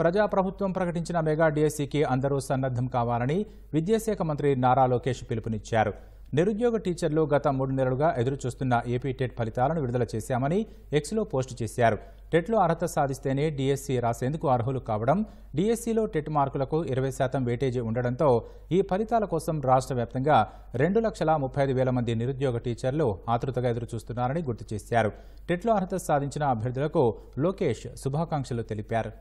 ప్రజాప్రభుత్వం ప్రకటించిన మెగా డిఎస్సికి అందరూ సన్నద్దం కావాలని విద్యాశాఖ మంత్రి నారా లోకేష్ పిలుపునిచ్చారు నిరుద్యోగ టీచర్లు గత మూడు నెలలుగా ఎదురుచూస్తున్న ఏపీ టెట్ ఫలితాలను విడుదల చేశామని ఎక్స్లో పోస్టు చేశారు టెట్లో అర్హత సాధిస్తేనే డీఎస్సీ రాసేందుకు అర్హులు కావడం డీఎస్సీలో టెట్ మార్కులకు ఇరవై శాతం వేటేజీ ఉండడంతో ఈ ఫలితాల కోసం రాష్ట్ర వ్యాప్తంగా రెండు లక్షల ముప్పై ఐదు వేల మంది నిరుద్యోగ టీచర్లు ఆతృతగా ఎదురుచూస్తున్నారని గుర్తు చేశారు టెట్లో అర్హత సాధించిన అభ్యర్థులకు లోకేష్ శుభాకాంక్షలు తెలిపారు